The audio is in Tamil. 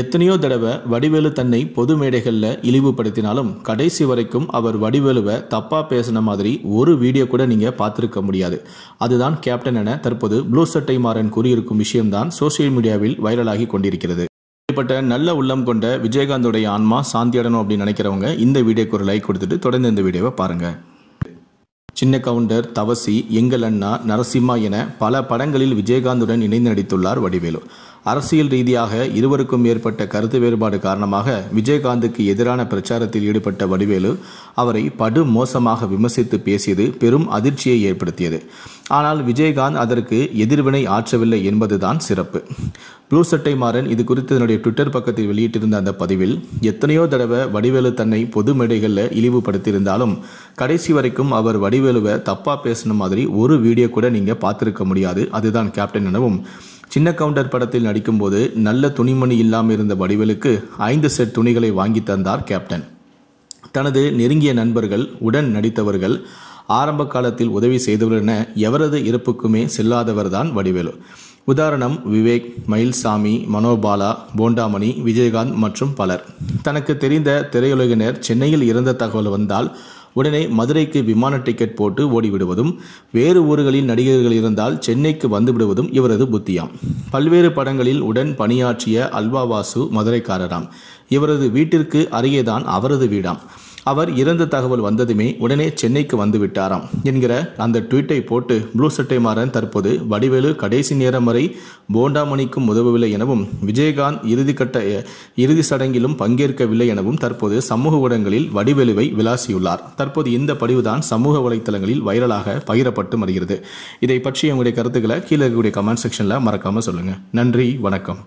எத்தனையோ தடவை வடிவேலு தன்னை பொது மேடைகளில் இழிவுபடுத்தினாலும் கடைசி வரைக்கும் அவர் வடிவேலுவை தப்பாக பேசின மாதிரி ஒரு வீடியோ கூட நீங்கள் பார்த்துருக்க முடியாது அதுதான் கேப்டன் என தற்போது ப்ளூ சட்டை மாறன் கூறியிருக்கும் விஷயம்தான் சோசியல் மீடியாவில் வைரலாகி கொண்டிருக்கிறது இப்படிப்பட்ட நல்ல உள்ளம் கொண்ட விஜயகாந்தோடைய ஆன்மா சாந்தியடணும் அப்படின்னு நினைக்கிறவங்க இந்த வீடியோக்கு ஒரு லைக் கொடுத்துட்டு தொடர்ந்து இந்த வீடியோவை பாருங்கள் சின்ன கவுண்டர் தவசி எங்கள் அண்ணா நரசிம்மா என பல படங்களில் விஜயகாந்துடன் இணைந்து நடித்துள்ளார் வடிவேலு அரசியல் ரீதியாக இருவருக்கும் ஏற்பட்ட கருத்து வேறுபாடு காரணமாக விஜயகாந்துக்கு எதிரான பிரச்சாரத்தில் ஈடுபட்ட வடிவேலு அவரை படு மோசமாக விமர்சித்து பேசியது பெரும் அதிர்ச்சியை ஏற்படுத்தியது ஆனால் விஜயகாந்த் அதற்கு எதிர்வினை ஆற்றவில்லை என்பதுதான் சிறப்பு ப்ளூ சட்டை மாறன் இது குறித்து தன்னுடைய ட்விட்டர் பக்கத்தில் வெளியிட்டிருந்த அந்த பதிவில் எத்தனையோ தடவை வடிவேலு தன்னை பொது மேடைகளில் இழிவுபடுத்தியிருந்தாலும் கடைசி வரைக்கும் அவர் வடிவேலுவை தப்பாக பேசின மாதிரி ஒரு வீடியோ கூட நீங்கள் பார்த்துருக்க முடியாது அதுதான் கேப்டன் எனவும் சின்ன கவுண்டர் படத்தில் நடிக்கும்போது நல்ல துணிமணி இல்லாமல் இருந்த வடிவலுக்கு ஐந்து செட் துணிகளை வாங்கி தந்தார் கேப்டன் தனது நெருங்கிய நண்பர்கள் உடன் நடித்தவர்கள் ஆரம்ப காலத்தில் உதவி செய்தவர் என எவரது இறப்புக்குமே செல்லாதவர்தான் வடிவேலு உதாரணம் விவேக் மயில்சாமி மனோபாலா போண்டாமணி விஜயகாந்த் மற்றும் பலர் தனக்கு தெரிந்த திரையுலகினர் சென்னையில் இறந்த தகவல் வந்தால் உடனே மதுரைக்கு விமான டிக்கெட் போட்டு ஓடிவிடுவதும் வேறு ஊர்களில் நடிகர்கள் இருந்தால் சென்னைக்கு வந்துவிடுவதும் இவரது புத்தியாம் பல்வேறு படங்களில் உடன் பணியாற்றிய அல்வா வாசு மதுரைக்காரராம் இவரது வீட்டிற்கு அருகேதான் அவரது வீடாம் அவர் இறந்த தகவல் வந்ததுமே உடனே சென்னைக்கு வந்துவிட்டாராம் என்கிற அந்த ட்வீட்டை போட்டு ப்ளூ சட்டை மாறன் தற்போது வடிவேலு கடைசி நேரம் வரை போண்டாமணிக்கும் உதவவில்லை எனவும் விஜயகாந்த் இறுதிக்கட்ட இறுதி சடங்கிலும் பங்கேற்கவில்லை எனவும் தற்போது சமூக ஊடகங்களில் வடிவேலுவை விளாசியுள்ளார் தற்போது இந்த படிவுதான் சமூக வலைத்தளங்களில் வைரலாக பகிரப்பட்டு வருகிறது இதை பற்றி உங்களுடைய கருத்துக்களை கீழே இருக்கக்கூடிய கமெண்ட் செக்ஷனில் மறக்காமல் சொல்லுங்கள் நன்றி வணக்கம்